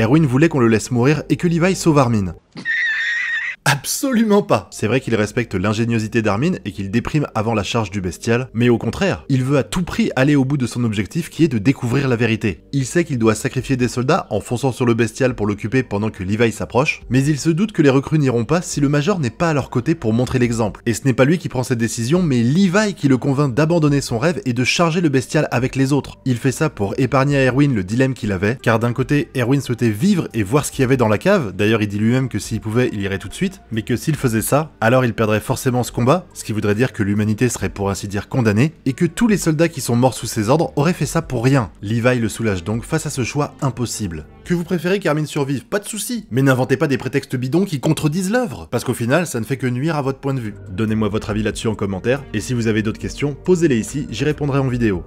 Erwin voulait qu'on le laisse mourir et que Levi sauve Armin. Absolument pas C'est vrai qu'il respecte l'ingéniosité d'Armin et qu'il déprime avant la charge du bestial, mais au contraire, il veut à tout prix aller au bout de son objectif qui est de découvrir la vérité. Il sait qu'il doit sacrifier des soldats en fonçant sur le bestial pour l'occuper pendant que Levi s'approche, mais il se doute que les recrues n'iront pas si le Major n'est pas à leur côté pour montrer l'exemple. Et ce n'est pas lui qui prend cette décision, mais Levi qui le convainc d'abandonner son rêve et de charger le bestial avec les autres. Il fait ça pour épargner à Erwin le dilemme qu'il avait, car d'un côté, Erwin souhaitait vivre et voir ce qu'il y avait dans la cave, d'ailleurs il dit lui-même que s'il pouvait, il irait tout de suite, mais que s'il faisait ça, alors il perdrait forcément ce combat, ce qui voudrait dire que l'humanité serait pour ainsi dire condamnée, et que tous les soldats qui sont morts sous ses ordres auraient fait ça pour rien. Levi le soulage donc face à ce choix impossible. Que vous préférez qu'Armin survive, pas de souci, mais n'inventez pas des prétextes bidons qui contredisent l'œuvre, parce qu'au final, ça ne fait que nuire à votre point de vue. Donnez-moi votre avis là-dessus en commentaire, et si vous avez d'autres questions, posez-les ici, j'y répondrai en vidéo.